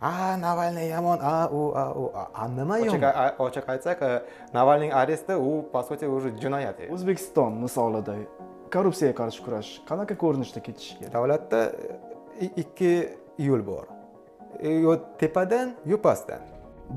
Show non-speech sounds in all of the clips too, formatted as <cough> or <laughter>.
a navalniy yomon a u а, а, a nima yomon ochiq aytsak navalniy aresti u по сути уже jinoyat o'zbekiston misolida korrupsiyaga qarshi кураш, qanaqa ko'rinishda ketishi kerak davlatda ikki yo'l bor yo tepadan yo pastdan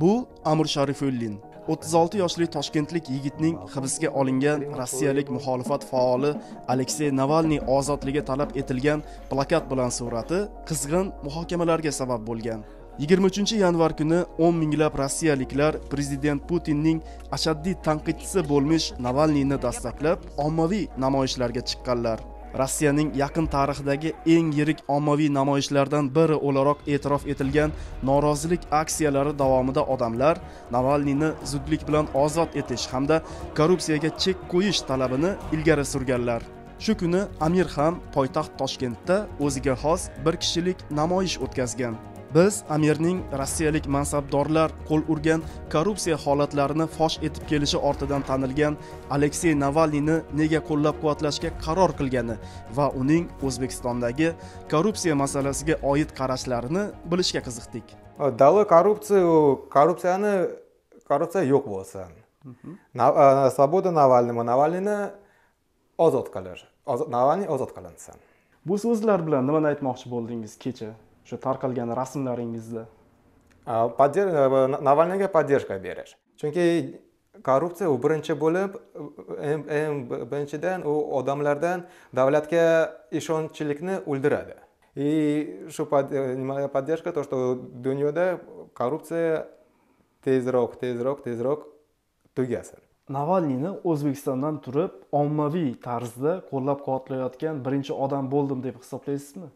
bu amir sharifullin o'ttiz olti yoshli toshkentlik yigitning hibsga olingan rossiyalik muxolifat faoli aleksey navalniy ozodligi talab etilgan plakat bilan surati qizg'in muhokamalarga sabab bo'lgan 23 yanvar kuni 10 minglab rossiyaliklar prezident putinning ashaddiy tanqidchisi bo'lmish navalniyni dastaklab ommaviy namoyishlarga chiqqanlar rossiyaning yaqin tarixidagi eng yirik ommaviy namoyishlardan biri o'laroq e'tirof etilgan norozilik aksiyalari davomida odamlar navalniyni zudlik bilan ozod etish hamda korrupsiyaga chek qo'yish talabini ilgari surganlar shu kuni amir ham poytaxt toshkentda o'ziga xos bir kishilik namoyish o'tkazgan biz amirning rossiyalik mansabdorlar qo'l urgan korrupsiya holatlarini fosh etib kelishi ortidan tanilgan aleksey navalniyni nega qo'llab quvvatlashga qaror qilgani va uning o'zbekistondagi korrupsiya masalasiga oid qarashlarini bilishga qiziqdik davlat korrupsiya korrupsiyani korrupsiya yo'q bo'lsin mhm. svoboda navalniymi navalniyni ozod qilish navalniy ozod qilinsin bu so'zlar bilan nimani aytmoqchi bo'ldingiz kecha o'sha tarqalgan rasmlaringizda navalniyga поддержка berish chunki korrupsiya u birinchi bo'lib eng birinchidan u odamlardan davlatga ishonchlikni o'ldiradi и shu поддержка e, то что dunyoda korrupsiya tezroq tezroq tezroq tugasin navalniyni o'zbekistondan turib ommaviy tarzda qo'llab quvvatlayotgan birinchi odam bo'ldim deb hisoblaysizmi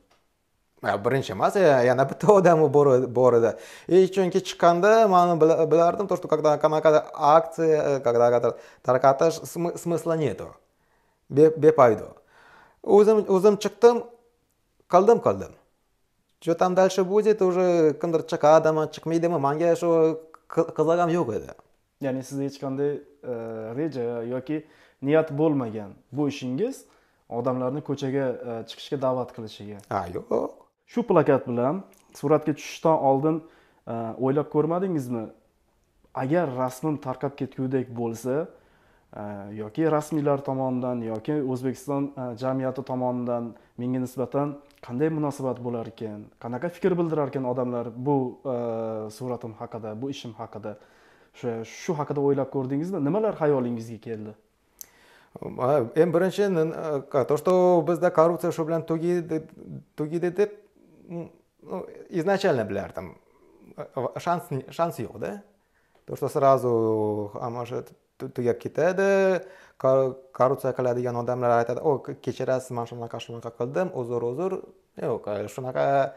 birinchi emas yana bitta <laughs> odami bor edi и e, chunki chiqqanda man bilardim то что когда какая aksiya qanaqadir tarqatish таркатыш смысла нету bepoydo o'zim o'zim chiqdim qildim qildim что там дальше будет уже kimdir chiqadimi chiqmaydimi manga shu qiziq ham yo'q edi ya'ni sizda hech qanday reja yoki niyat bo'lmagan bu ishingiz odamlarni ko'chaga chiqishga da'vat qilishiga ha yo'q shu plakat bilan suratga tushishdan oldin e, o'ylab ko'rmadingizmi agar rasmim tarqab ketgudek bo'lsa e, yoki rasmiylar tomonidan yoki o'zbekiston e, jamiyati tomonidan menga nisbatan qanday munosabat bo'lar ekan qanaqa fikr bildirar ekan odamlar bu suratim haqida bu ishim haqida o'sha shu haqida o'ylab ko'rdingizmi nimalar xayolingizga keldi eng birinchi то что bizda korrupsiya shu bilan tugaydi deb ну, изначально, блядь, там, э, э, шанс, шанс ее, да? То, что сразу, а может, ты я китай, Короче, когда я надам на это, о, кечера с машем на кашу на кашу, узор, узор, не, э, о, шунака,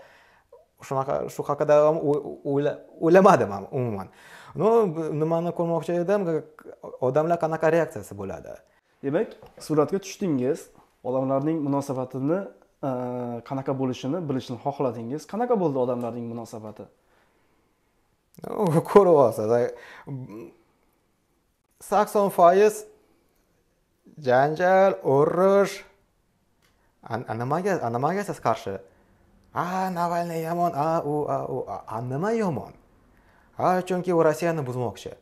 шунака, шуха, когда я улемаде мам, умман. Ну, ну, мы на кому вообще едем, как одам ля канака реакция с боляда. Ебек, суратка чуть тингес, одам ларнинг мносаватыны qanaqa bo'lishini bilishni xohladingiz qanaqa bo'ldi odamlarning munosabati ko'rib olsiz sakson foiz janjal urush nimaga nimaga siz qarshi a navalniy yomon a u a u a nima yomon a chunki u rossiyani buzmoqchi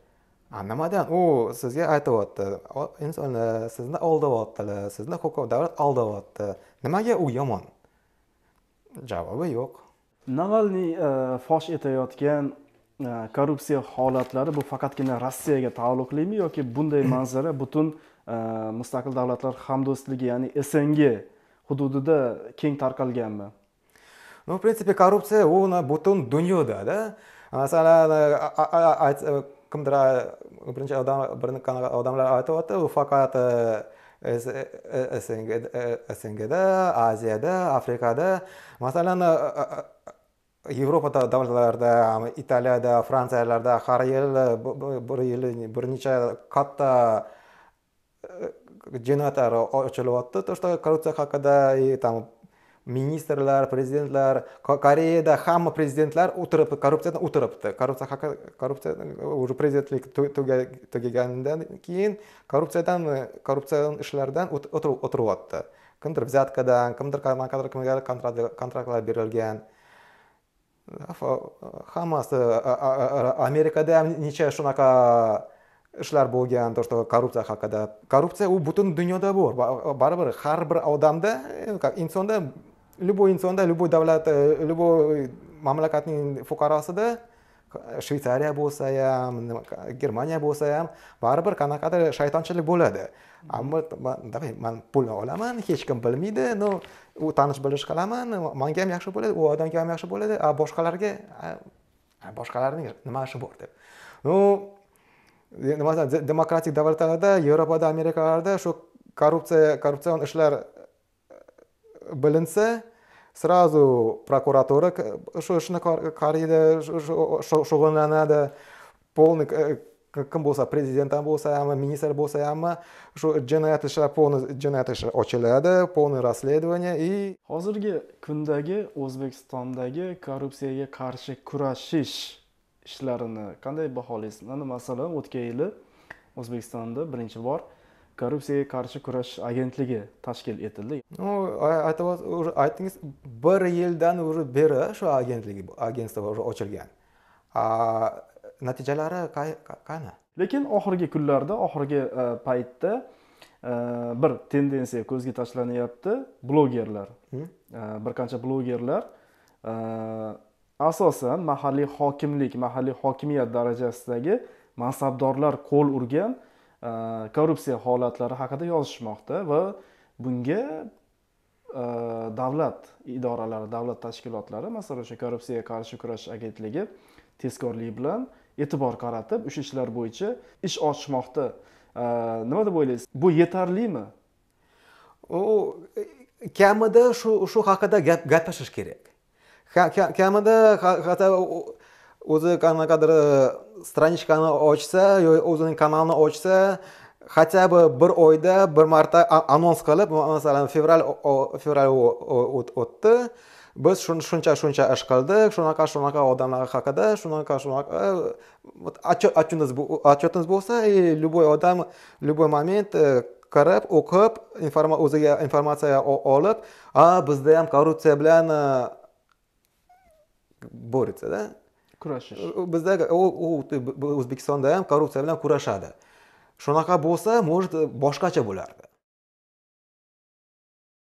nimadan u sizga aytyapti insonlar sizni aldayaptilar sizni huquq davlat aldayapti nimaga u yomon javobi yo'q navalniy fosh etayotgan korrupsiya holatlari bu faqatgina rossiyaga taalluqlimi yoki bunday manzara butun mustaqil davlatlar hamdo'stligi ya'ni sng hududida keng tarqalganmi ну в принципе коррупция u butun dunyodada masalan cum de la brânci odamlar aytyapti u faqat да aziyada afrikada masalan Европада davlatlarida italiyada fransiyalarda har yil bir yil bir necha katta jinoyatlar ochilyapti то что korrupsiya haqida и там ministrlar prezidentlar koreyada hamma prezidentlar o'tirib korrupsiyadan o'tiribdi korrupsiya korrupsiya уже prezidentlik tugaganidan keyin korrupsiyadan korrupsion ishlardan o'tiryapti kimdir взяткадан kimdir kimga kontraktlar berilgan hammasi amerikada ham necha shunaqa ishlar bo'lgan то что korrupsiya haqida korrupsiya u butun dunyoda bor baribir har bir odamda e, insonda любой insonda любой давлат, э, любой mamlakatning э, fuqarosida Швейцария bo'lsa ham germaniya bo'lsa ham baribir qanaqadir shaytonchilik bo'ladi ammo давай ман pulni olaman hech kim bilmaydi но u tanish bilish qilaman manga ham yaxshi bo'ladi u odamga ham yaxshi bo'ladi a boshqalarga boshqalarning nima ishi bor deb ну nima demokratik davlatlarda yevropada amerikalarda shu korrupsiya korrupsion ishlar bilinsa сразу prokuratura shu ishni qaraydi shug'ullanadi полный kim bo'lsa prezident ham bo'lsa ham ministr bo'lsa ham shu jinoyat ishlar полный jinoyat ishi ochiladi полный расследование и hozirgi kundagi o'zbekistondagi korrupsiyaga qarshi e kurashish ishlarini qanday baholaysiz mana masalan o'tgan yili o'zbekistonda birinchi bor korrupsiyaga qarshi kurash agentligi tashkil etildi ну aytib aytdingiz bir yildan уже beri shu agentlik уже ochilgan natijalari qani lekin oxirgi kunlarda oxirgi paytda bir tendensiya ko'zga tashlanyapti blogerlar bir qancha blogerlar asosan mahalliy hokimlik mahalliy hokimiyat darajasidagi mansabdorlar qo'l urgan Э, korrupsiya holatlari haqida yozishmoqda va bunga э, davlat idoralari davlat tashkilotlari masalan o'sha korrupsiyaga qarshi kurash agentligi tezkorlik bilan e'tibor qaratib o'sha ishlar bo'yicha ish ochishmoqda э, nima deb o'ylaysiz bu yetarlimi u kamida shu shu haqida gaplashish kerak kamida o'zi qanaqadir stranichkani e, ochsa yoki o'zini kanalini ochsa хотя бы bir oyda bir marta anons qilib masalan fevral fevral o'tdi biz shuncha shuncha ish qildik shunaqa shunaqa odamlar haqida shunaqa shunaqa отчетimiz e, bo'lsa и e, любой odam любой moment qarab o'qib o'ziga informatsiya olib a bizda ham korrupsiya bilan борется да kurashish э, bizda u o'zbekistonda ham korrupsiya bilan kurashadi shunaqa bo'lsa может э, boshqacha bo'lardi